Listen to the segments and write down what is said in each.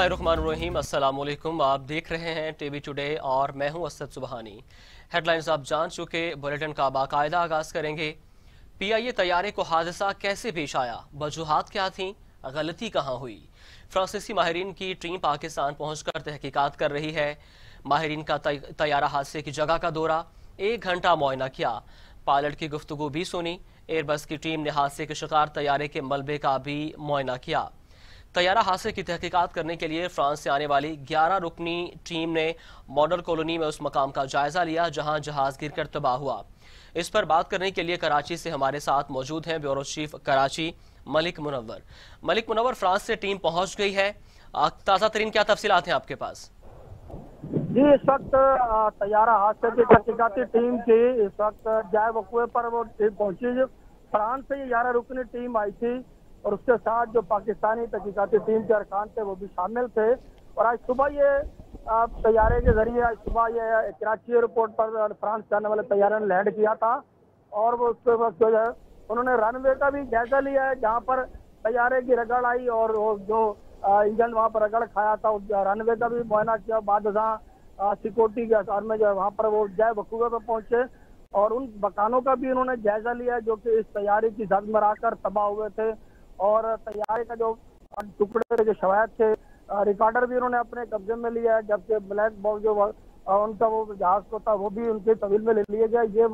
अस्सलाम वालेकुम आप देख रहे हैं टीवी टुडे और मैं हूं असद सुबहानी हेडलाइंस आप जान चुके बुलेटिन का बाकायदा आगाज करेंगे पीआईए तैयारे को हादसा कैसे पेश आया वजूहत क्या थी गलती कहाँ हुई फ्रांसीसी माहरीन की टीम पाकिस्तान पहुंचकर तहकीकात कर रही है माहरीन का तैयारा हादसे की जगह का दौरा एक घंटा मुआयना किया पायलट की गुफ्तु भी सुनी एयरबस की टीम ने हादसे के शिकार तैयारे के मलबे का भी मुआयना किया तैयारा हादसे की तहकीकत करने के लिए फ्रांस से आने वाली 11 रुकनी टीम ने मॉडल कॉलोनी में उस मकाम का जायजा लिया जहां जहाज गिरकर तबाह हुआ इस पर बात करने के लिए कराची से हमारे साथ मौजूद हैं bureau chief Karachi Malik Munawar Malik Munawar France से टीम पहुंच गई है ताज़ा तरीन क्या तफसीत हैं आपके पास जी इस वक्त तैयारा हादसे की तहकीकती टीम की इस वक्त जाए वकूए पर वो पहुंची फ्रांस से ग्यारह रुकनी टीम आई थी और उसके साथ जो पाकिस्तानी तहकीकती टीम के अरकान थे वो भी शामिल थे और आज सुबह ये तैयारे के जरिए आज सुबह ये कराची एयरपोर्ट पर फ्रांस जाने वाले तैयारे ने लैंड किया था और वो उसके वक्त जो है उन्होंने रनवे का भी जायजा लिया है जहाँ पर तैयारे की रगड़ आई और वो जो इंजन वहाँ पर रगड़ खाया था रनवे का भी मुआयना किया बाद सिक्योरिटी के आसार में जो है वहाँ पर वो जय वकूबे पर पहुंचे और उन मकानों का भी उन्होंने जायजा लिया जो कि इस तैयारी की जद में आकर तबाह हुए थे और तैयारी का जो टुकड़े के जो शवायद थे रिकॉर्डर भी उन्होंने अपने कब्जे में लिया है जबकि ब्लैक बॉल जो उनका वो जहाज को था वो भी उनके तवील में ले लिया गया ये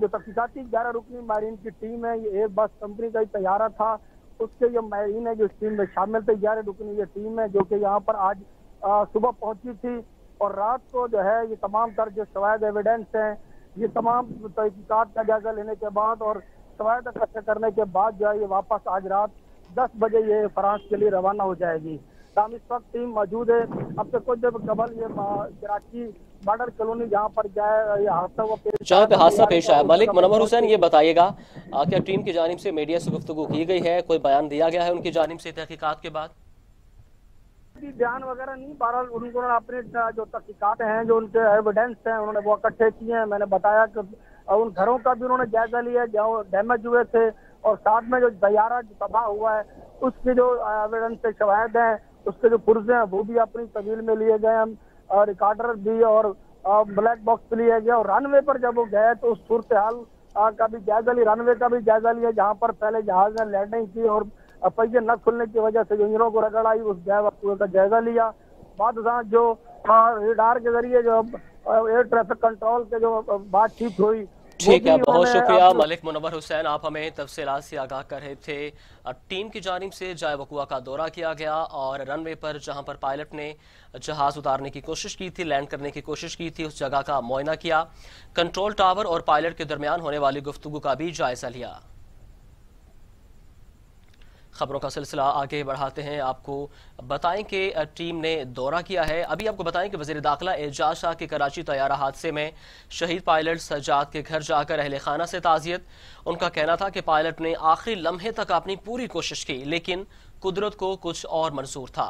जो तहकीकती ग्यारह रुकनी मारीन की टीम है ये एक बस कंपनी का ही तैयारा था उसके जो मारीन है जो इस टीम में शामिल थे ग्यारह रुकनी ये टीम है जो कि यहाँ पर आज सुबह पहुंची थी और रात को जो है ये तमाम तरह जो शवायद एविडेंस हैं ये तमाम तहकीकत का जायजा लेने के बाद और कवायद इकट्ठे करने के बाद जो है ये वापस आज रात दस बजे ये फ्रांस के लिए रवाना हो जाएगी हम इस वक्त टीम मौजूद है अब से कुछ देर कबल ये कराची बॉर्डर कॉलोनी जहाँ पर जाए ये हादसा वो जहाँ पे हादसा पेश आया मलिक मनोहर हुसैन ये बताइएगा क्या टीम की जानब से मीडिया से गुफ्तु की गई है कोई बयान दिया गया है उनकी जानब से तहकीकत के बाद बयान वगैरह नहीं बहरहाल उनको अपने जो तहकीकत हैं जो उनके एविडेंस हैं उन्होंने वो इकट्ठे किए हैं मैंने बताया कि उन घरों का भी उन्होंने जायजा लिया जहाँ डैमेज हुए थे और साथ में जो दयारा तबाह हुआ है उसके जो आवेदन से शवायद हैं उसके जो पुर्जे हैं वो भी अपनी तवील में लिए गए हम रिकॉर्डर भी और ब्लैक बॉक्स भी लिया गया और रनवे पर जब वो गए तो उस सूरत हाल का भी जायजा लिया रनवे का भी जायजा लिया जहाँ पर पहले जहाज ने लैंडिंग की और पहिए न खुलने की वजह से जो इंजनों को रगड़ आई उस पूरे का जायजा लिया बाद जो रिडार के जरिए जो एयर ट्रैफिक कंट्रोल के जो बातचीत हुई ठीक है बहुत शुक्रिया मलिक मुनवर हुसैन आप हमें तफसीला से आगाह कर रहे थे टीम की जानब से वकुआ का दौरा किया गया और रनवे पर जहां पर पायलट ने जहाज उतारने की कोशिश की थी लैंड करने की कोशिश की थी उस जगह का मुआयना किया कंट्रोल टावर और पायलट के दरमियान होने वाली गुफ्तु का भी जायजा लिया खबरों का सिलसिला आगे बढ़ाते हैं आपको बताएं कि टीम ने दौरा किया है अभी आपको बताएं कि वजीर दाखिला एजाज शाह के कराची तयारा हादसे में शहीद पायलट सजाद के घर जाकर अहल खाना से ताज़ियत उनका कहना था कि पायलट ने आखिरी लम्हे तक अपनी पूरी कोशिश की लेकिन कुदरत को कुछ और मंजूर था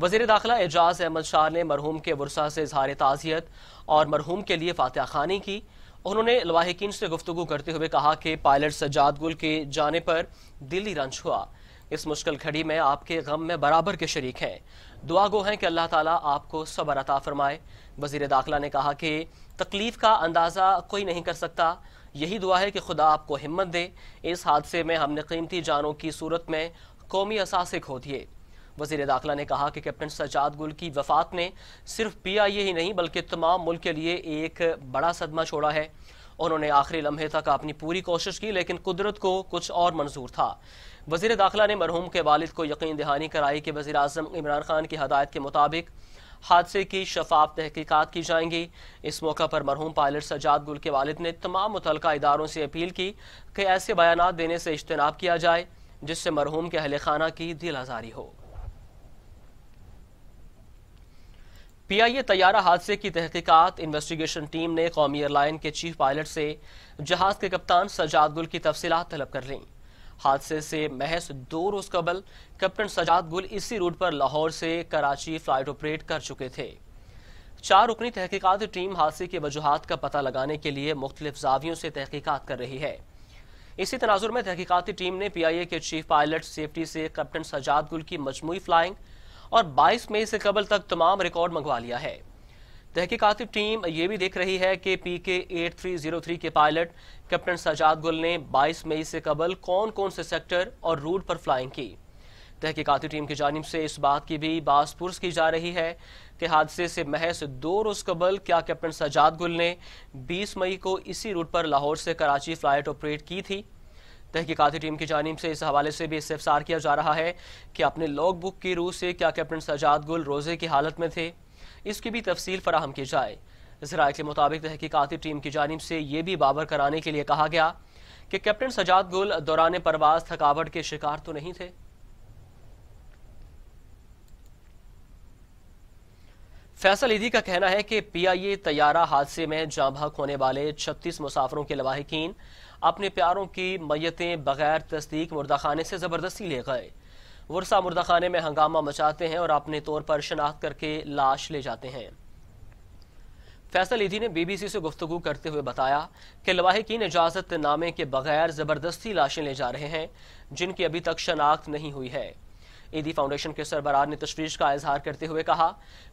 वजीर दाखिला एजाज अहमद शाह ने मरहूम के वर्षा से इजहार ताज़ियत और मरहूम के लिए फातह खानी की उन्होंने लवाहकिन से गुफ्तु करते हुए कहा कि पायलट सजाद गुल के जाने पर दिली रंज हुआ इस मुश्किल घड़ी में आपके गम में बराबर के शरीक हैं दुआ गो हैं कि अल्लाह ताला आपको सबर अता फरमाए वजीर दाखिला ने कहा कि तकलीफ़ का अंदाज़ा कोई नहीं कर सकता यही दुआ है कि खुदा आपको हिम्मत दे इस हादसे में हमने कीमती जानों की सूरत में कौमी असासे खो दिए वजीर दाखिला ने कहा कि कैप्टन सजाद गुल की वफात ने सिर्फ पी आई ए ही नहीं बल्कि तमाम मुल्क के लिए एक बड़ा सदमा छोड़ा है उन्होंने आखिरी लम्हे तक अपनी पूरी कोशिश की लेकिन कुदरत को कुछ और मंजूर था वजीर दाखिला ने मरहूम के वालिद को यकीन दहानी कराई कि वजी अजम इमरान खान की हदायत के मुताबिक हादसे की शफाफ तहकीकत की जाएंगी इस मौका पर मरहूम पायलट सजाद गुल के वालिद ने तमाम मुतल इदारों से अपील की कि ऐसे बयान देने से इज्तनाब किया जाए जिससे मरहूम के अहल खाना की दिल आजारी हो पीआईए तैयारा हादसे की तहकीकत इन्वेस्टिगेशन टीम ने कौमी एयरलाइन के चीफ पायलट से जहाज के कप्तान सजाद गुल की तफसीत तलब कर ली हादसे से महज दो रोज कबल कैप्टन सजाद गुल इसी रूट पर लाहौर से कराची फ्लाइट ऑपरेट कर चुके थे चार रुकनी तहकीकत टीम हादसे की वजूहत का पता लगाने के लिए मुख्तलिफ जावियों से तहकीकत कर रही है इसी तनाजुर में तहकीकती टीम ने पी आई ए के चीफ पायलट सेफ्टी से कप्टन सजाद गुल की मजमू फ्लाइंग और 22 मई से कबल तक तमाम रिकॉर्ड मंगवा लिया है तहकीकाती टीम ये भी देख रही है कि P K eight three zero three के पायलट कैप्टन सजाद गुल ने 22 मई से कबल कौन कौन से सेक्टर और रूट पर फ्लाइंग की तहकीकाती टीम की जानब से इस बात की भी बासपुरस की जा रही है कि हादसे से महज दो रोज कबल क्या कैप्टन सजाद गुल ने 20 मई को इसी रूट पर लाहौर से कराची फ्लाइट ऑपरेट की थी तहकीकती टीम की जानब से इस हवाले से भी इस्तफसार किया जा रहा है कि अपने लॉग बुक की रूह से क्या कैप्टन सजाद गुल रोजे की हालत में थे इसकी भी तफसील फराहम की जाए जरा के मुताबिक तहकीकती टीम की जानब से ये भी बाबर कराने के लिए कहा गया कि कैप्टन सजाद गुल दौरान परवाज थकावट के शिकार तो नहीं थे फैसल ईदी का कहना है कि पी आई ए तैयारा हादसे में जाँ जांबहक होने वाले छत्तीस मुसाफरों के लवाहकिन अपने प्यारों की मैतें बगैर तस्दीक मुर्दा खाने से ज़बरदस्ती ले गए वर्षा मुर्दा खाने में हंगामा मचाते हैं और अपने तौर पर शनाख्त करके लाश ले जाते हैं फैसल ईदी ने बीबीसी से गुफ्तु करते हुए बताया कि लवाहकिन इजाजत नामे के बगैर जबरदस्ती लाशें ले जा रहे हैं जिनकी अभी तक शनाख्त नहीं हुई है ईदी फाउंडेशन के सरबराह ने तशवीश का इजहार करते हुए कहा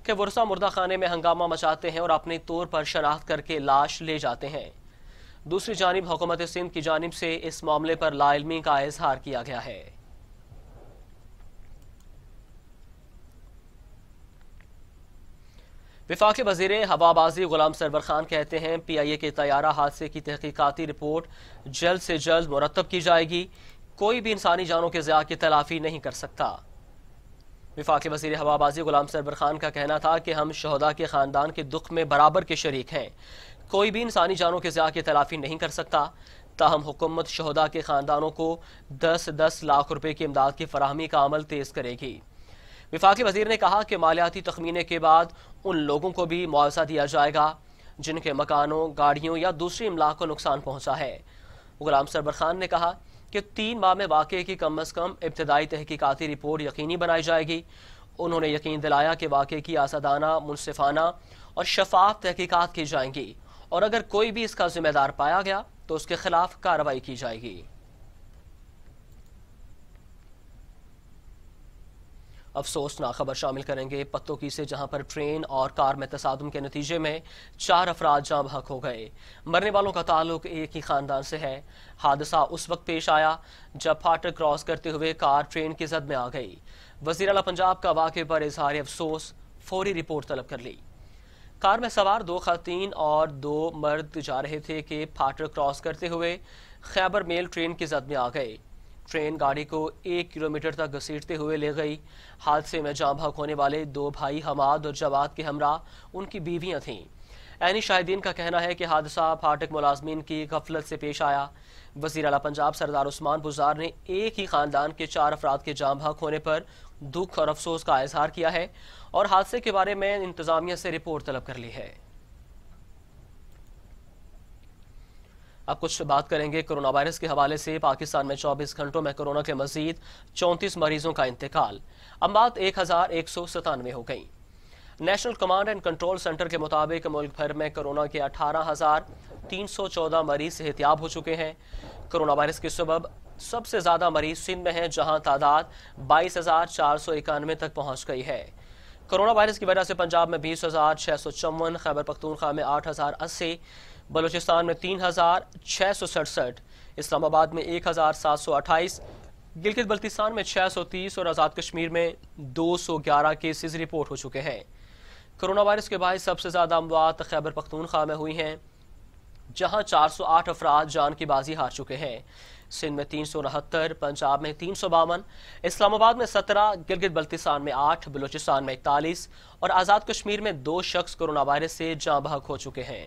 कि वर्षा मुर्दा खाने में हंगामा मचाते हैं और अपने तौर पर शनाख्त करके लाश ले जाते हैं दूसरी जानब हुकूमत सिंध की जानब से इस मामले पर लाइलमी का इजहार किया गया है विफाक वजीर हवाबाजी गुलाम सरवर खान कहते हैं पी आई ए के तयारा हादसे की तहकीकती रिपोर्ट जल्द से जल्द मुरतब की जाएगी कोई भी इंसानी जानों के ज़्या की तलाफी नहीं कर सकता विफाक वजीर हवाबाजी गुलाम सरबर खान का कहना था कि हम शहदा के ख़ानदान के दुख में बराबर के शरीक हैं कोई भी इंसानी जानों के ज़्या की तलाफी नहीं कर सकता ताहम हुकूमत शहदा के ख़ानदानों को दस दस लाख रुपये की इमदाद की फरहमी का अमल तेज़ करेगी विफाकी वजीर ने कहा कि मालियाती तखमीने के बाद उन लोगों को भी मुआवजा दिया जाएगा जिनके मकानों गाड़ियों या दूसरी इमलाक को नुकसान पहुँचा है गुलाम सरबर खान ने कहा कि तीन माह में वाक़े की कम अज़ कम इब्तदाई तहकीकती रिपोर्ट यकीनी बनाई जाएगी उन्होंने यकीन दिलाया कि वाक़े की आसादाना मुनफाना और शफाफ तहकीकत की जाएंगी और अगर कोई भी इसका जिम्मेदार पाया गया तो उसके खिलाफ कार्रवाई की जाएगी अफसोसनाक खबर शामिल करेंगे पत्तोकी से जहां पर ट्रेन और कार में तसादम के नतीजे में चार अफराद जाम हक हो गए मरने वालों का ताल्लुक एक ही खानदान से है हादसा उस वक्त पेश आया जब फाटक क्रॉस करते हुए कार ट्रेन की जद में आ गई वजीर अला पंजाब का वाकई पर इजहार अफसोस फौरी रिपोर्ट तलब कर ली कार में सवार दो खातन और दो मर्द जा रहे थे कि फाटर क्रॉस करते हुए खैबर मेल ट्रेन की जद में आ गए ट्रेन गाड़ी को एक किलोमीटर तक घसीटते हुए ले गई हादसे में जाम भाग होने वाले दो भाई हमाद और जवाद के हमरा उनकी बीवियां थीं ऐनी शाहिदीन का कहना है कि हादसा फाटक मुलाजमीन की गफलत से पेश आया वजीर अला पंजाब सरदार उस्मान बुजार ने एक ही खानदान के चार अफराद के जाम भाग होने पर दुख और अफसोस का इजहार किया है और हादसे के बारे में इंतजामिया से रिपोर्ट तलब कर ली है अब कुछ बात करेंगे कोरोना वायरस के हवाले से पाकिस्तान में 24 घंटों में कोरोना के मजीद 34 मरीजों का इंतकाल अब बात एक हजार एक सौ सतानवे हो गई national command and control centre के मुताबिक मुल्क भर में कोरोना के अठारह हजार तीन सौ चौदह मरीज सेहतियाब हो चुके हैं कोरोना वायरस के सबब सबसे ज्यादा मरीज सिंध में हैं जहां तादाद बाईस हजार चार सौ इक्यानवे तक पहुंच गई है कोरोना वायरस की वजह से पंजाब में बीस हजार छह सौ चौवन खैबर पख्तूनखा में आठ हजार अस्सी बलोचिस्तान में तीन हजार छह सौ सड़सठ इस्लामाबाद में एक हजार सात सौ अट्ठाईस गिलगित बल्तिस्तान में छह सौ तीस और आज़ाद कश्मीर में दो सौ ग्यारह केसेज रिपोर्ट हो चुके हैं कोरोना वायरस के बाद सबसे ज़्यादा अमवात खैबर पख्तूनखा में हुई हैं जहां 408 अफराद जान की बाजी हार चुके हैं सिंध में तीन सौ उनहत्तर पंजाब में तीन सौ बावन इस्लामाबाद में सत्रह गिलगित बल्तिसान में आठ बलूचिस्तान में इकतालीस और आज़ाद कश्मीर में दो शख्स कोरोना वायरस से जाँ बहक हो चुके हैं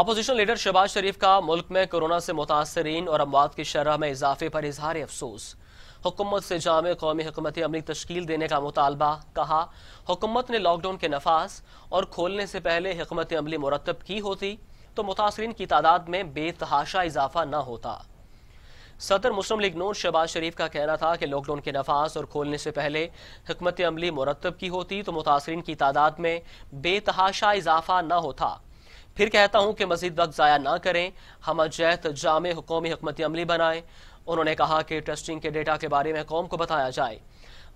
अपोजिशन लीडर शहबाज शरीफ का मुल्क में कोरोना से मुतासरीन और अमवात की शरह में इजाफे पर इजहार अफसोस हुकूमत से जाम कौमी हमत अमली तश्कील देने का मुतालबा कहा हुकूमत ने लॉकडाउन के नफाज और खोलने से पहले हमत अमली मुरतब की होती तो मुतासरीन की तादाद में बेतहाशा इजाफा न होता सदर मुस्लिम लीग नून शहबाज शरीफ का कहना था कि लॉकडाउन के नफाज और खोलने से पहले हमत अमली मुरतब की होती तो मुतासरीन की तादाद में बेतहाशा इजाफा न होता फिर कहता हूँ कि मजीद वक्त ज़ाया ना करें हम अजैत जाम हुकूमी हकमती अमली बनाएं उन्होंने कहा कि टेस्टिंग के डेटा के बारे में कौम को बताया जाए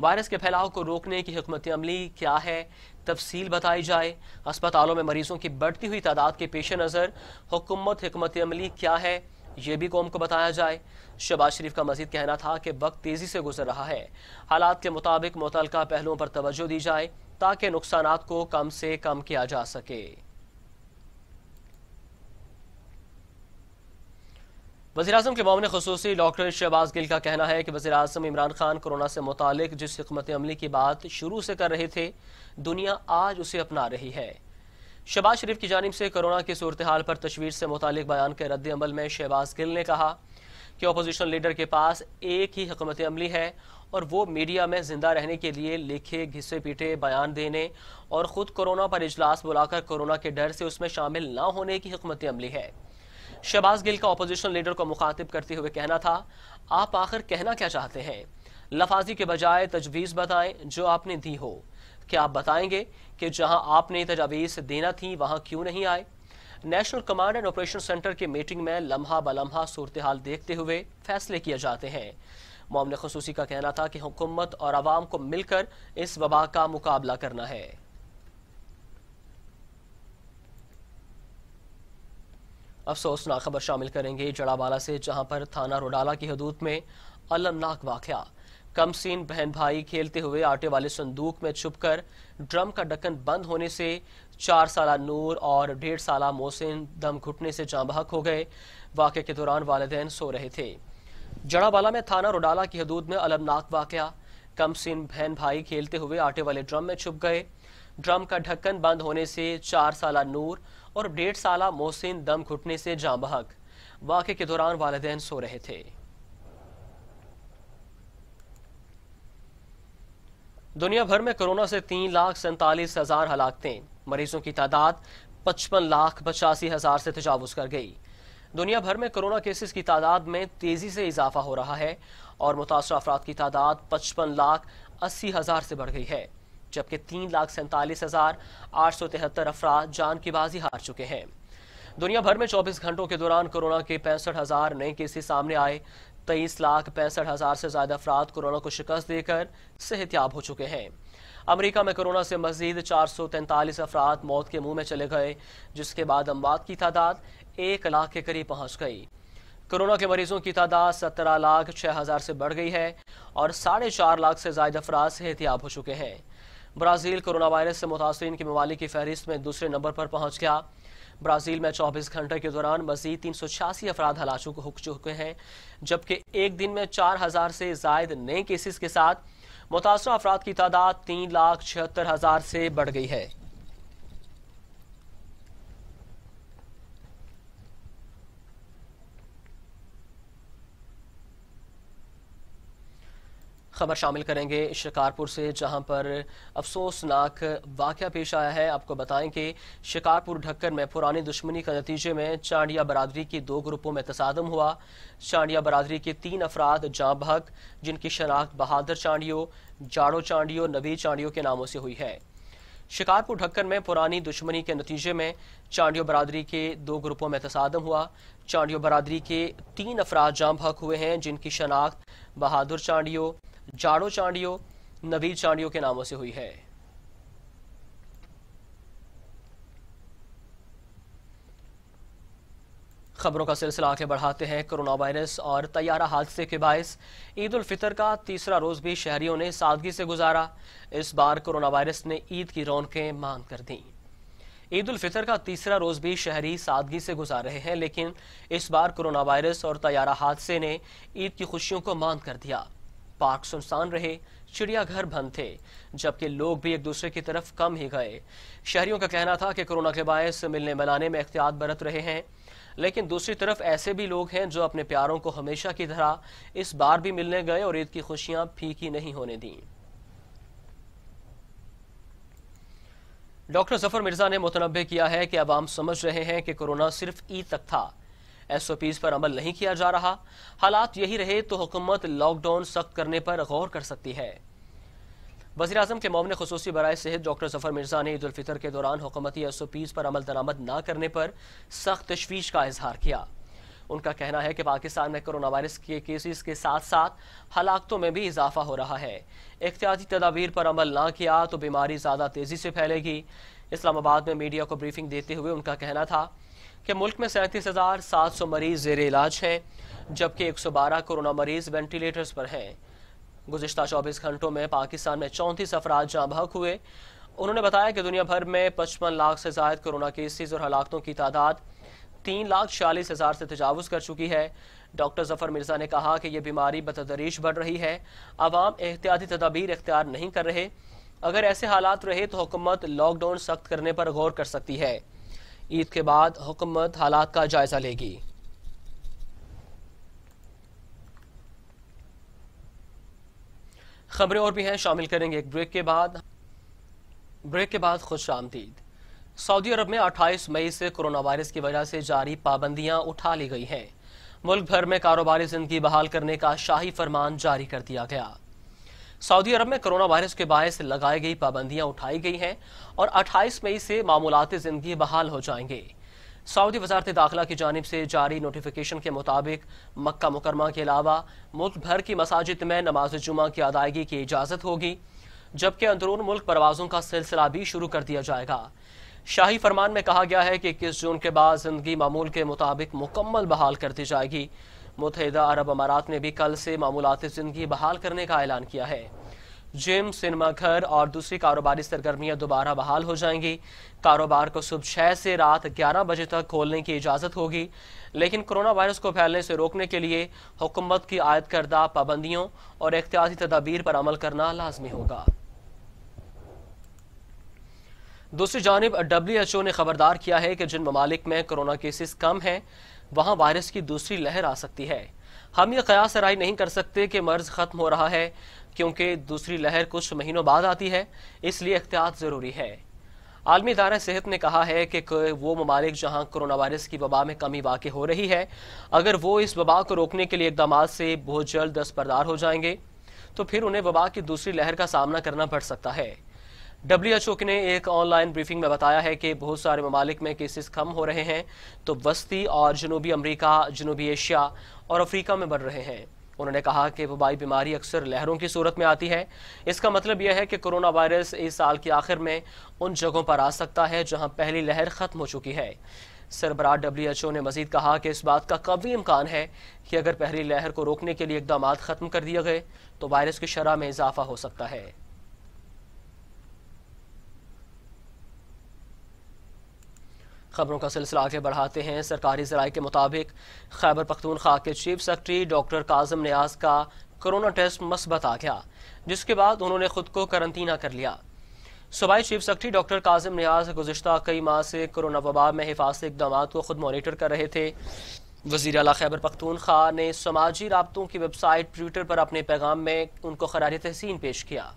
वायरस के फैलाव को रोकने की हमत अमली क्या है तफसील बताई जाए अस्पतालों में मरीजों की बढ़ती हुई तादाद के पेश नज़र हुकूमत हमत अमली क्या है ये भी कौम को बताया जाए शबाज शरीफ का मजीद कहना था कि वक्त तेज़ी से गुजर रहा है हालात के मुताबिक मुतल पहलुओं पर तोज्जो दी जाए ताकि नुकसान को कम से कम किया जा सके वजी अजम के मामले खसूस डॉक्टर शहबाज गिल का कहना है कि वजी अजम इमरान खान कोरोना से मुतल जिस हमत अमली की बात शुरू से कर रहे थे दुनिया आज उसे अपना रही है शहबाज शरीफ की जानब से कोरोना की सूरत हाल पर तशवीर से मुतल बयान के रद्द अमल में शहबाज गिल ने कहा कि अपोजिशन लीडर के पास एक ही हमत अमली है और वो मीडिया में जिंदा रहने के लिए लिखे घिसे पीटे बयान देने और ख़ुद कोरोना पर इजलास बुलाकर कोरोना के डर से उसमें शामिल ना होने की हमत अमली है शहबाज गिल का अपोजिशन लीडर को मुखातिब करते हुए कहना था आप आखिर कहना क्या चाहते हैं लफाजी के बजाय तजवीज़ बताएं जो आपने दी हो क्या आप बताएंगे कि जहां आपने तजावीज़ देना थी वहां क्यों नहीं आए national command and operation centre की मीटिंग में लम्हा बलम्हा सूरत हाल देखते हुए फैसले किए जाते हैं मामले खसूसी का कहना था कि हुकूमत और आवाम को मिलकर इस वबा का मुकाबला करना है अफसोसनाक खबर शामिल करेंगे जड़ाबाला से जहां पर थाना रोडाला की हदूद में अलमनाक वाक़ कमसीन बहन भाई खेलते हुए आटे वाले संदूक में छुपकर ड्रम का ढक्कन बंद होने से चार साल नूर और डेढ़ साल मोहसिन दम घुटने से जाँबहक हो गए वाक़े के दौरान वालदेन सो रहे थे जड़ाबाला में थाना रोडाला की हदूद में अलमनाक वाक़ कमसिन बहन भाई खेलते हुए आटे वाले ड्रम में छुप गए ड्रम का ढक्कन बंद होने से चार साल नूर और डेढ़ साल मोहसिन दम घुटने से जाम बहक वाक के दौरान वालदेन सो रहे थे दुनिया भर में कोरोना से तीन लाख सैंतालीस हजार हलाकतें मरीजों की तादाद पचपन लाख पचासी हजार से तजावज कर गई दुनिया भर में कोरोना केसेस की तादाद में तेजी से इजाफा हो रहा है और मुतासर अफराद की तादाद पचपन लाख अस्सी हजार से बढ़ गई है जबकि तीन लाख सैंतालीस हजार आठ सौ तिहत्तर अफरा जान की बाजी हार चुके हैं दुनिया भर में 24 घंटों के दौरान कोरोना के पैंसठ हजार नए केसेस सामने आए तेईस लाख पैंसठ हजार से ज्यादा अफराद कोरोना को शिकस्त देकर सेहतियाब हो चुके हैं अमेरिका में कोरोना से मजीद चार सौ तैंतालीस अफराद मौत के मुंह में चले गए जिसके बाद अमवात की तादाद एक लाख के करीब पहुंच गई कोरोना के मरीजों की तादाद सत्रह लाख छह हज़ार से बढ़ गई है और साढ़े चार लाख से ज्यादा अफराद सेहतियाब हो चुके हैं ब्राज़ील कोरोना वायरस से मुतासरीन के ममालिक की फहरिस्त में दूसरे नंबर पर पहुंच गया ब्राज़ील में 24 घंटे के दौरान मजीद तीन सौ छियासी अफराद हलाक हो चुके हैं जबकि एक दिन में चार हज़ार से जायद नए केसेस के साथ मुतासर अफराद की तादाद तीन लाख छिहत्तर हज़ार से बढ़ गई है खबर शामिल करेंगे शिकारपुर से जहां पर अफसोसनाक वाक़ पेश आया है आपको बताएं कि शिकारपुर ढक्कर में पुरानी दुश्मनी के नतीजे में चांडिया बरदरी के दो ग्रुपों में तसादम हुआ चांडिया बरदरी के तीन अफराद जाँ बहक जिनकी शनाख्त बहादुर चांडियो जाड़ो चांडियो नबी चांडियो के नामों से हुई है शिकारपुर ढक्कन में पुरानी दुश्मनी के नतीजे में चांडियो बरदरी के दो ग्रुपों में तसादम हुआ चांडियो बरदरी के तीन अफराद जाँ हक हुए हैं जिनकी शनाख्त बहादुर चांडियो जाड़ो चांडियो नबीर चांडियो के नामों से हुई है खबरों का सिलसिला आगे बढ़ाते हैं कोरोना वायरस और तैयारा हादसे के बायस ईद उल फितर का तीसरा रोज भी शहरियों ने सादगी से गुजारा इस बार कोरोना वायरस ने ईद की रौनकें मांग कर दी ईद उल फितर का तीसरा रोज भी शहरी सादगी से गुजार रहे हैं लेकिन इस बार कोरोना वायरस और तैयारा हादसे ने ईद की खुशियों को मान कर दिया पार्क सुनसान रहे चिड़ियाघर बंद थे जबकि लोग भी एक दूसरे की तरफ कम ही गए शहरियों का कहना था कि कोरोना के बायस मिलने मिलाने में एहतियात बरत रहे हैं लेकिन दूसरी तरफ ऐसे भी लोग हैं जो अपने प्यारों को हमेशा की तरह इस बार भी मिलने गए और ईद की खुशियां फीकी नहीं होने दी डॉक्टर जफर मिर्जा ने मुतनबे किया है कि अब आम समझ रहे हैं कि कोरोना सिर्फ ईद तक था पीज पर अमल नहीं किया जा रहा हालात यही रहे तो हुकूमत लॉकडाउन सख्त करने पर गौर कर सकती है वजी अजम के मामले खसूस बरए सेहत डॉक्टर जफर मिर्जा ने ईदालफ़ितर के दौरान हुकूमती एस ओ पीज पर अमल दरामद न करने पर सख्त तशवीश का इजहार किया उनका कहना है कि पाकिस्तान में कोरोना वायरस के केसेस के साथ साथ हलाकतों में भी इजाफा हो रहा है एहतियाती तदाबीर पर अमल ना किया तो बीमारी ज़्यादा तेज़ी से फैलेगी इस्लामाबाद में मीडिया को ब्रीफिंग देते हुए उनका कहना था कि मुल्क में सैंतीस हज़ार सात सौ मरीज जेर इलाज हैं जबकि एक सौ बारह कोरोना मरीज वेंटिलेटर्स पर हैं गुजशत चौबीस घंटों में पाकिस्तान में चौंतीस अफराज जहाँ भक हुए उन्होंने बताया कि दुनिया भर में पचपन लाख से जायद कोरोना केसेज और हलाकतों की तादाद तीन लाख छियालीस हज़ार से तजावज़ कर चुकी है डॉक्टर जफर मिर्जा ने कहा कि यह बीमारी बतदरीश बढ़ रही है आवाम एहतियाती तदाबीर इख्तियार नहीं कर रहे अगर ऐसे हालात रहे तो हुकूमत लॉकडाउन सख्त करने पर गौर कर सकती है ईद के बाद हुकूमत हालात का जायजा लेगी खबरें और भी हैं शामिल करेंगे एक ब्रेक के बाद ब्रेक के बाद खुश आमदीद सऊदी अरब में 28 मई से कोरोना वायरस की वजह से जारी पाबंदियां उठा ली गई हैं मुल्क भर में कारोबारी जिंदगी बहाल करने का शाही फरमान जारी कर दिया गया सऊदी अरब में कोरोना वायरस के बायस लगाई गई पाबंदियां उठाई गई हैं और 28 मई से मामूलती जिंदगी बहाल हो जाएंगे सऊदी वजारत दाखिला की जानब से जारी नोटिफिकेशन के मुताबिक मक्का मुकरमा के अलावा मुल्क भर की मसाजिद में नमाज जुमा की अदायगी की इजाज़त होगी जबकि अंदरून मुल्क परवाजों का सिलसिला भी शुरू कर दिया जाएगा शाही फरमान में कहा गया है कि इक्कीस जून के बाद जिंदगी मामूल के मुताबिक मुकम्मल बहाल कर दी जाएगी मुतहदा अरब अमारात ने भी कल से मामूलत ज़िंदगी बहाल करने का ऐलान किया है जिम सिनेमा घर और दूसरी कारोबारी सरगर्मियां दोबारा बहाल हो जाएंगी कारोबार को सुबह छह से रात ग्यारह बजे तक खोलने की इजाज़त होगी लेकिन कोरोना वायरस को फैलने से रोकने के लिए हुकूमत की आयद करदा पाबंदियों और एहतियाती तदाबीर पर अमल करना लाजमी होगा दूसरी जानब डब्ल्यू एच ओ ने खबरदार किया है कि जिन ममालिक में कोरोना केसेस कम हैं वहां वायरस की दूसरी लहर आ सकती है हम ये कयास राय नहीं कर सकते कि मर्ज ख़त्म हो रहा है क्योंकि दूसरी लहर कुछ महीनों बाद आती है इसलिए एहतियात ज़रूरी है आलमी इदारा सेहत ने कहा है कि वो ममालिक जहाँ कोरोना वायरस की वबा में कमी वाक़ हो रही है अगर वो इस वबा को रोकने के लिए इकदाम से बहुत जल्द दस्तरदार हो जाएंगे तो फिर उन्हें वबा की दूसरी लहर का सामना करना पड़ सकता है डब्ल्यूएचओ ने एक ऑनलाइन ब्रीफिंग में बताया है कि बहुत सारे ममालिक में केसेस कम हो रहे हैं तो वस्ती और जनूबी अमरीका जनूबी एशिया और अफ्रीका में बढ़ रहे हैं उन्होंने कहा कि वबाई बीमारी अक्सर लहरों की सूरत में आती है इसका मतलब यह है कि कोरोना वायरस इस साल के आखिर में उन जगहों पर आ सकता है जहां पहली लहर खत्म हो चुकी है सरबराह ओ ने मजीद कहा कि इस बात का कभी इम्कान है कि अगर पहली लहर को रोकने के लिए इकदाम ख़त्म कर दिए गए तो वायरस की शरह में इजाफा हो सकता है खबरों का सिलसिला आगे बढ़ाते हैं सरकारी जराये के मुताबिक खैबर पख्तूनख्वा के chief secretary doctor Kazim Niaz का कोरोना टेस्ट मस्बत आ गया जिसके बाद उन्होंने खुद को करंतना कर लिया सूबाई chief secretary doctor Kazim Niaz गुजशत कई माह से कोरोना वबा में हिफाजती इकदाम को खुद मॉनिटर कर रहे थे वजीर अला खैबर पख्तूनख्वा ने समाजी रबतों की वेबसाइट ट्विटर पर अपने पैगाम में उनको खराज तहसीन पेश किया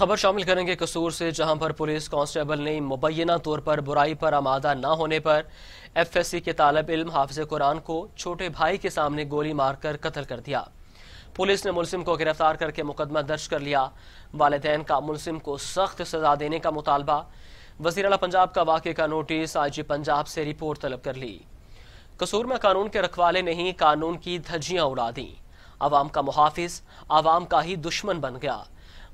खबर शामिल करेंगे कसूर से जहां पर पुलिस कांस्टेबल ने मुबैना तौर पर बुराई पर आमादा न होने पर एफ एस सी के तालब इल्म हाफिज कुरान को छोटे भाई के सामने गोली मारकर कत्ल कर दिया पुलिस ने मुलसिम को गिरफ्तार करके मुकदमा दर्ज कर लिया वालदेन का मुलसिम को सख्त सजा देने का मुतालबा वजीर अला पंजाब का वाक़े का नोटिस आई जी पंजाब से रिपोर्ट तलब कर ली कसूर में कानून के रखवाले ने ही कानून की धज्जियाँ उड़ा दी आवाम का मुहाफिज आवाम का ही दुश्मन बन गया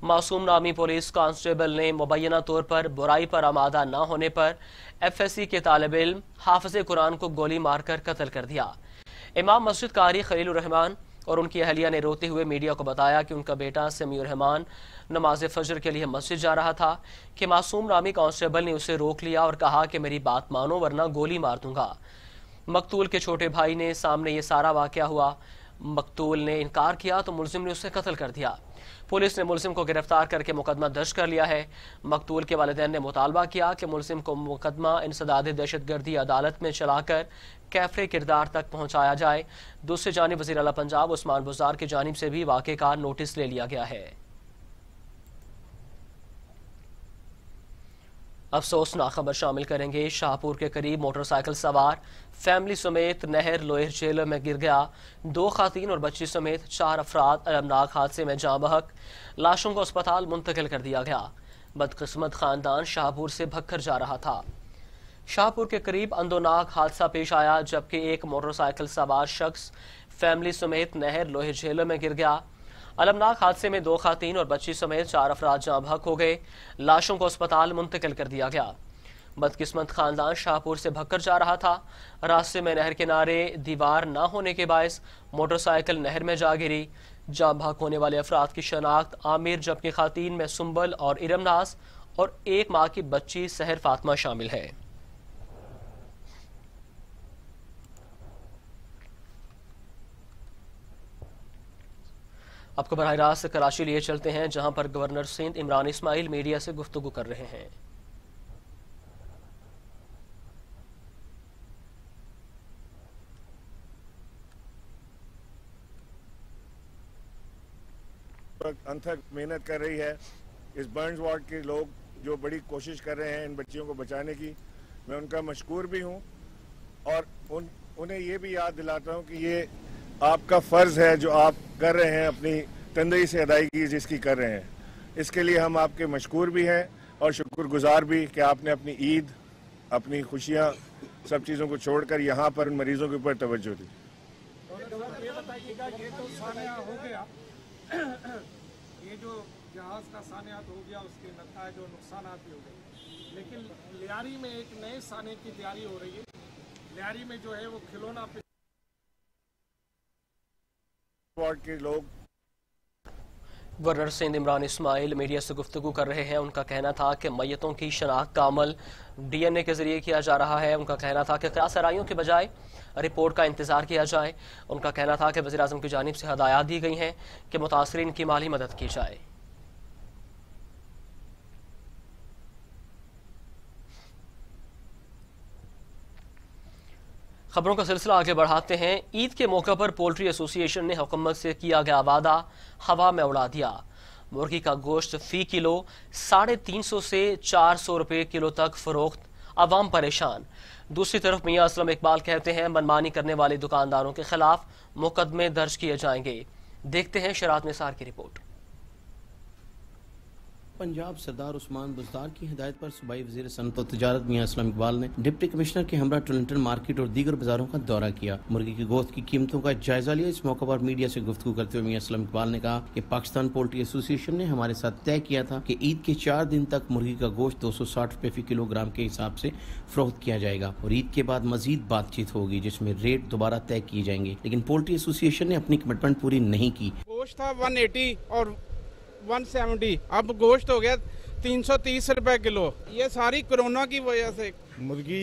मासूम नामी पुलिस कांस्टेबल ने मुबैना तौर पर बुराई पर आमादा न होने पर एफ एस सी के तालब इम हाफज कुरान को गोली मारकर कत्ल कर दिया इमाम मस्जिद कारी खलील रहमान और उनकी अहलिया ने रोते हुए मीडिया को बताया कि उनका बेटा समी रहमान नमाज फजर के लिए मस्जिद जा रहा था कि मासूम नामी कांस्टेबल ने उसे रोक लिया और कहा कि मेरी बात मानो वरना गोली मार दूंगा मकतूल के छोटे भाई ने सामने ये सारा वाक़ हुआ मकतूल ने इनकार किया तो मुलजिम ने उसे कत्ल कर दिया पुलिस ने मुलिम को गिरफ्तार करके मुकदमा दर्ज कर लिया है मकतूल के वालदे ने मुतालबा किया कि मुलिम को मुकदमा इंसदाद दहशतगर्दी अदालत में चलाकर कैफरे किरदार तक पहुँचाया जाए दूसरी जानब वजी अला पंजाब उस्मान बुजार की जानब से भी वाक़े का नोटिस ले लिया गया है अफसोसनाक खबर शामिल करेंगे शाहपुर के करीब मोटरसाइकिल सवार फैमिली समेत नहर लोहर जेल में गिर गया दो खातन और बच्ची समेत चार अफराद अलमनाक हादसे में जाँ बहक लाशों को अस्पताल मुंतकिल कर दिया गया बदकस्मत खानदान शाहपुर से भक्कर जा रहा था शाहपुर के करीब अंदोनाक हादसा पेश आया जबकि एक मोटरसाइकिल सवार शख्स फैमिली समेत नहर लोहे झेलों में गिर गया अलमनाक हादसे में दो खातन और बच्ची समेत चार अफराज जहां भक हो गए लाशों को अस्पताल मुंतकिल कर दिया गया बदकिस्मत खानदान शाहपुर से भगकर जा रहा था रास्ते में नहर किनारे दीवार न होने के बायस मोटरसाइकिल नहर में जा गिरी जहां भक होने वाले अफराद की शनाख्त आमिर जबकि खातन में सुम्बल और इरमनास और एक माँ की बच्ची सहर फातमा शामिल है आपको बरह रास्त कराची लिए चलते हैं जहां पर गवर्नर सिंध इमरान इस्माइल मीडिया से गुफ्तु कर रहे हैं अनथक मेहनत कर रही है इस बर्न्स वार्ड के लोग जो बड़ी कोशिश कर रहे हैं इन बच्चियों को बचाने की मैं उनका मशकूर भी हूँ और उन उन्हें ये भी याद दिलाता हूँ कि ये आपका फ़र्ज़ है जो आप कर रहे हैं अपनी तंदई से अदायगी जिसकी कर रहे हैं इसके लिए हम आपके मशकूर भी हैं और शुक्रगुजार भी कि आपने अपनी ईद अपनी खुशियाँ सब चीज़ों को छोड़कर यहाँ पर उन मरीज़ों के ऊपर तवज्जो दी ये जो तो हो गया तो नुकसान भी हो गए लेकिन लियारी में एक नए साने की तैयारी हो रही है लियारी में जो है वो खिलौना वार्ड के लोग गवर्नर सिंध इमरान इस्माइल मीडिया से गुफ्तु कर रहे हैं उनका कहना था कि मैतों की शनाख्त का अमल डीएनए के जरिए किया जा रहा है उनका कहना था कि क्या सराइयों के बजाय रिपोर्ट का इंतजार किया जाए उनका कहना था कि वजी अजम की जानब से हदायत दी गई हैं कि मुतासरीन की माली मदद की जाए खबरों का सिलसिला आगे बढ़ाते हैं ईद के मौके पर पोल्ट्री एसोसिएशन ने हुकूमत से किया गया वादा हवा में उड़ा दिया मुर्गी का गोश्त फी किलो साढ़े तीन सौ से चार सौ रुपए किलो तक फरोख्त अवाम परेशान दूसरी तरफ मियाँ असलम इकबाल कहते हैं मनमानी करने वाले दुकानदारों के खिलाफ मुकदमे दर्ज किए जाएंगे देखते हैं शरात निसार की रिपोर्ट पंजाब सरदार उस्मान बुजदार की हदायत पर सूबाई वजीर सनत तजारत मियाँ इस्लाम इकबाल ने डिप्टी कमिश्नर के हमरा टोलेंटन मार्केट और दीगर बाजारों का दौरा किया मुर्गी की गोश्त की कीमतों का जायजा लिया इस मौके पर मीडिया से गुफ्तु करते हुए मियाँ इस्लाम इकबाल ने कहा कि पाकिस्तान पोल्ट्री एसोसिएशन ने हमारे साथ तय किया था कि ईद के चार दिन तक मुर्गी का गोश्त दो सौ साठ रुपये फी किलोग्राम के हिसाब से फरोख्त किया जाएगा और ईद के बाद मजीद बातचीत होगी जिसमें रेट दोबारा तय किए जाएंगे लेकिन पोल्ट्री एसोसिएशन ने अपनी कमिटमेंट पूरी नहीं की गोश्त था वन एटी और वन सेवेंटी अब गोश्त हो गया तीन सौ तीस रुपए किलो ये सारी कोरोना की वजह से मुर्गी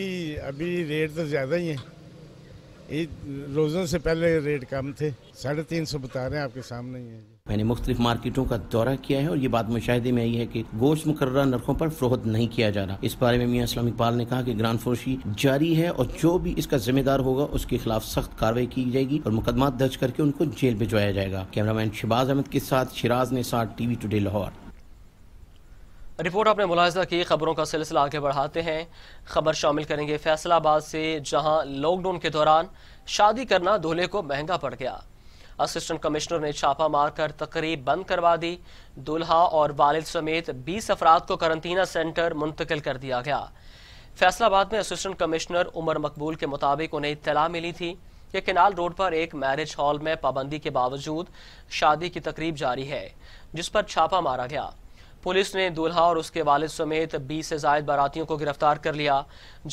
अभी रेट तो ज़्यादा ही है रोज़ों से पहले रेट कम थे साढ़े तीन सौ बता रहे हैं आपके सामने ही है मैंने मुख्तलिफ मार्केटों का दौरा किया है और ये बात मुशाहे में आई है कि गोश्त मुकर्रा नरखों पर फरोहत नहीं किया जा रहा इस बारे में मियाँ इस्लाम इकबाल ने कहा कि ग्रांड फोशी जारी है और जो भी इसका जिम्मेदार होगा उसके खिलाफ सख्त कार्रवाई की जाएगी और मुकदमा दर्ज करके उनको जेल भिजवाया जाएगा कैमरा मैन शिबाज अहमद के साथ शिराज ने साथ टीवी टुडे लाहौर रिपोर्ट आपने मुलाजा की खबरों का सिलसिला आगे बढ़ाते हैं खबर शामिल करेंगे फैसलाबाद से जहां लॉकडाउन के दौरान शादी करना दूल्हे को महंगा पड़ गया असिस्टेंट कमिश्नर ने छापा मारकर तकरीब बंद करवा दी दुल्हा और वालिद समेत बीस अफराद को करंतना सेंटर मुंतकिल कर दिया गया फैसलाबाद में असिस्टेंट कमिश्नर उमर मकबूल के मुताबिक उन्हें इतला मिली थी कि किनाल रोड पर एक मैरिज हॉल में पाबंदी के बावजूद शादी की तकरीब जारी है जिस पर छापा मारा गया पुलिस ने दूल्हा और उसके वालिद समेत 20 से जायद बारातियों को गिरफ्तार कर लिया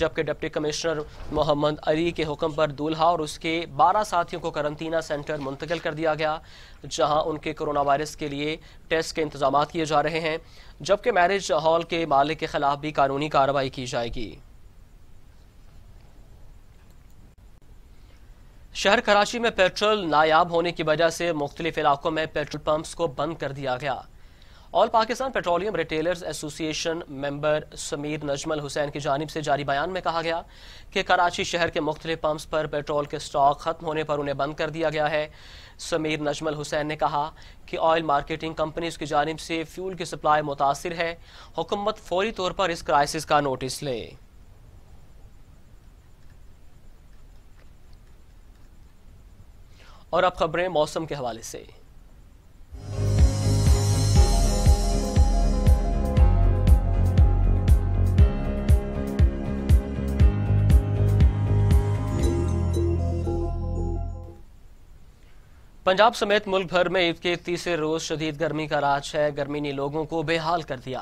जबकि डिप्टी कमिश्नर मोहम्मद अली के हुक्म पर दूल्हा और उसके 12 साथियों को करंतना सेंटर मुंतकिल कर दिया गया जहां उनके कोरोना वायरस के लिए टेस्ट के इंतजाम किए जा रहे हैं जबकि मैरिज हॉल के मालिक के खिलाफ भी कानूनी कार्रवाई की जाएगी शहर कराची में पेट्रोल नायाब होने की वजह से मुख्तलिफ इलाकों में पेट्रोल पंप्स को बंद कर दिया गया all Pakistan petroleum retailers association member Sameer Najmul Hussain की जानब से जारी बयान में कहा गया कि कराची शहर के मुख्तलि पम्प्स पर पेट्रोल के स्टॉक ख़त्म होने पर उन्हें बंद कर दिया गया है समीर नजमल हुसैन ने कहा कि ऑयल मार्केटिंग कंपनीज की जानब से फ्यूल की सप्लाई मुतासर है हुकूमत फौरी तौर पर इस क्राइसिस का नोटिस ले और अब खबरें मौसम के हवाले से पंजाब समेत मुल्क भर में ईद के तीसरे रोज शदीद गर्मी का राज है गर्मी ने लोगों को बेहाल कर दिया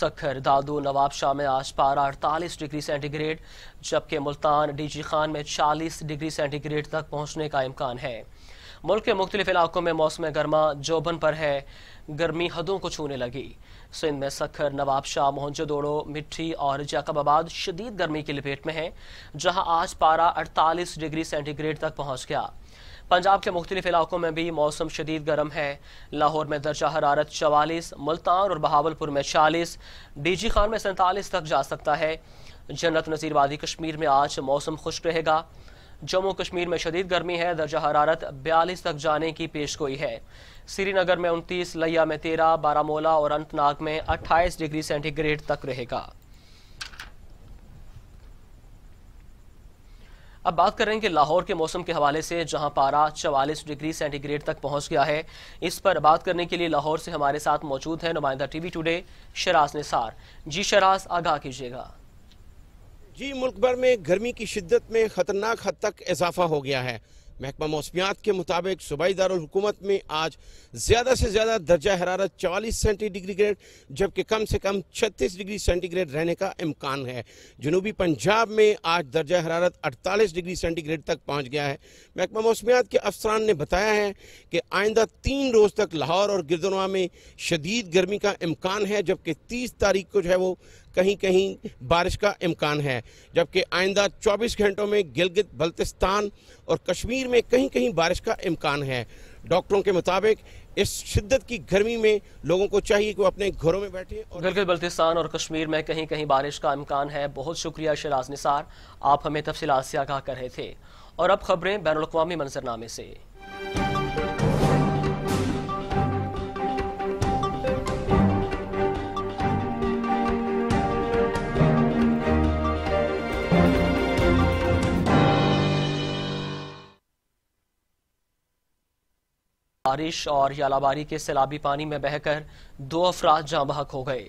सखर दादू नवाबशाह में आज पारा अड़तालीस डिग्री सेंटीग्रेड जबकि मुल्तान डीजी खान में चालीस डिग्री सेंटीग्रेड तक पहुंचने का इम्कान है मुल्क के मुख्तलिफ इलाकों में मौसम गर्मा जोबन पर है गर्मी हदों को छूने लगी सिंध में सखर नवाबशाह मोहनजोदड़ो मिट्टी और जैकबाबाद शदीद गर्मी की लपेट में है जहां आज पारा अड़तालीस डिग्री सेंटीग्रेड तक पहुंच गया पंजाब के मुख्तलिफ इलाकों में भी मौसम शदीद गर्म है लाहौर में दर्जा हरारत चवालीस मुल्तान और बहावलपुर में चालीस डी जी खान में सैंतालीस तक जा सकता है जन्नत नज़ीर वादी कश्मीर में आज मौसम खुश्क रहेगा जम्मू कश्मीर में शदीद गर्मी है दर्जा हरारत बयालीस तक जाने की पेश गोई है श्रीनगर में उनतीस लिया में तेरह बारामूला और अनंतनाग में अट्ठाईस डिग्री सेंटीग्रेड तक रहेगा अब बात कर रहे हैं कि लाहौर के मौसम के हवाले से जहां पारा चवालीस डिग्री सेंटीग्रेड तक पहुंच गया है इस पर बात करने के लिए लाहौर से हमारे साथ मौजूद है नुमाइंदा टीवी टुडे शराज निसार जी शराज आगाह कीजिएगा जी मुल्क भर में गर्मी की शिद्दत में खतरनाक हद तक इजाफा हो गया है महकमा मौसमियात के मुताबिक सूबाई दारकूमत में आज ज़्यादा से ज़्यादा दर्जा हरारत चालीस सेंटी डिग्री ग्रेड जबकि कम से कम छत्तीस डिग्री सेंटीग्रेड रहने का इम्कान है जनूबी पंजाब में आज दर्जा हरारत अड़तालीस डिग्री सेंटीग्रेड तक पहुँच गया है महकमा मौसमियात के अफसरान ने बताया है कि आइंदा तीन रोज़ तक लाहौर और गिरदनवा में शदीद गर्मी का इम्कान है जबकि तीस तारीख को जो है वो कहीं कहीं बारिश का इम्कान है जबकि आइंदा 24 घंटों में गिलगित बल्तिस्तान और कश्मीर में कहीं कहीं बारिश का इम्कान है डॉक्टरों के मुताबिक इस शिद्दत की गर्मी में लोगों को चाहिए कि वो अपने घरों में बैठे और गिलगित बल्तिस्तान और कश्मीर में कहीं कहीं बारिश का इम्कान है बहुत शुक्रिया शराज निसार आप हमें तफसीत से आगाह कर रहे थे और अब खबरें बैन अवी मंजरनामे से बारिश और यालाबारी के सैलाबी पानी में बहकर दो अफराद जाँ बहक हो गए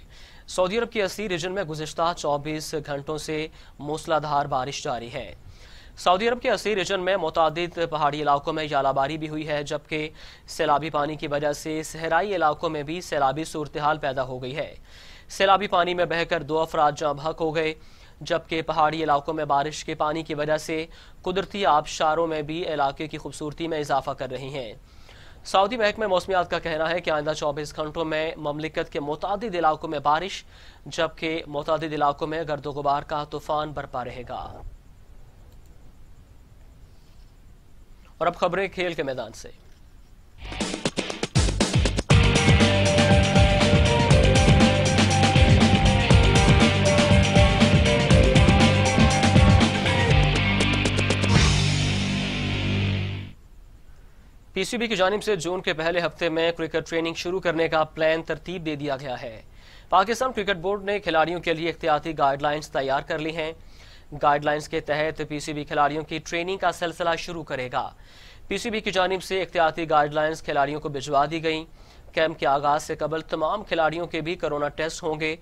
सऊदी अरब के असी रीजन में गुजशत 24 घंटों से मूसलाधार बारिश जारी है सऊदी अरब के असी रीजन में मुतद पहाड़ी इलाकों में यालाबारी भी हुई है जबकि सैलाबी पानी की वजह से सहराई इलाकों में भी सैलाबी सूरत हाल पैदा हो गई है सैलाबी पानी में बहकर दो अफराद जाँ बहक हो गए जबकि पहाड़ी इलाकों में बारिश के पानी की वजह से कुदरती आबशारों में भी इलाके की खूबसूरती में इजाफा कर रही हैं सऊदी महकमे में मौसमियात का कहना है कि आइंदा चौबीस घंटों में ममलिकत के मुतद इलाकों में बारिश जबकि मुतद इलाकों में गर्द गुबार का तूफान बरपा रहेगा और अब खबरें खेल के मैदान से पीसीबी की जानब से जून के पहले हफ्ते में क्रिकेट ट्रेनिंग शुरू करने का प्लान तरतीब दे दिया गया है पाकिस्तान क्रिकेट बोर्ड ने खिलाड़ियों के लिए एहतियाती गाइडलाइंस तैयार कर ली हैं गाइडलाइंस के तहत पीसीबी खिलाड़ियों की ट्रेनिंग का सिलसिला शुरू करेगा पीसीबी की जानब से एहतियाती गाइडलाइंस खिलाड़ियों को भिजवा दी गई कैंप के आगाज से कबल तमाम खिलाड़ियों के भी कोरोना टेस्ट होंगे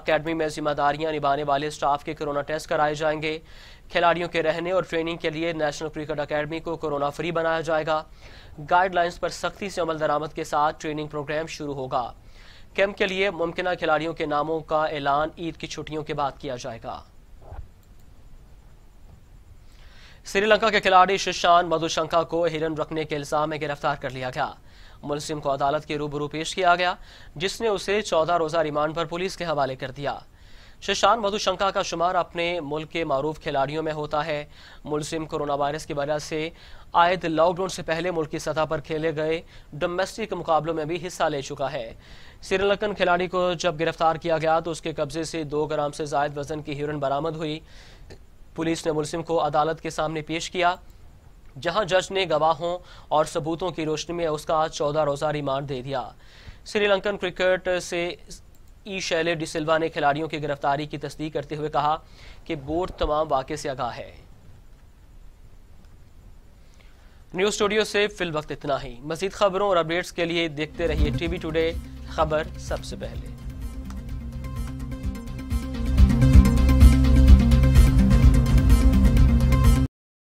अकेडमी में जिम्मेदारियां निभाने वाले स्टाफ के कोरोना टेस्ट कराए जाएंगे खिलाड़ियों के रहने और ट्रेनिंग के लिए नेशनल क्रिकेट अकेडमी को कोरोना फ्री बनाया जाएगा गाइडलाइंस पर सख्ती से अमल दरामद के साथ ट्रेनिंग प्रोग्राम शुरू होगा कैंप के लिए मुमकिन खिलाड़ियों के नामों का ऐलान ईद की छुट्टियों के बाद किया जाएगा श्रीलंका के खिलाड़ी शिशान मधुशंका को हिरन रखने के इल्जाम में गिरफ्तार कर लिया गया मुलसिम को अदालत के रूबरू पेश किया गया जिसने उसे चौदह रोजा रिमांड पर पुलिस के हवाले कर दिया शशान मधुशंका का शुमार अपने मुल्क के मरूफ खिलाड़ियों में होता है मुलसिम कोरोना वायरस की वजह से आयद लॉकडाउन से पहले मुल्क की सतह पर खेले गए डोमेस्टिक मुकाबलों में भी हिस्सा ले चुका है श्रीलंकन खिलाड़ी को जब गिरफ्तार किया गया तो उसके कब्जे से दो ग्राम से जायद वजन की हिरन बरामद हुई पुलिस ने मुलसिम को अदालत के सामने पेश किया जहां जज ने गवाहों और सबूतों की रोशनी में उसका चौदह रोजा रिमांड दे दिया श्रीलंकन क्रिकेट से ई शैले डिसिल्वा ने खिलाड़ियों की गिरफ्तारी की तस्दीक करते हुए कहा कि बोर्ड तमाम वाक्य से आगाह है न्यूज स्टूडियो से फिल वक्त इतना ही मजीद खबरों और अपडेट्स के लिए देखते रहिए टीवी टुडे खबर सबसे पहले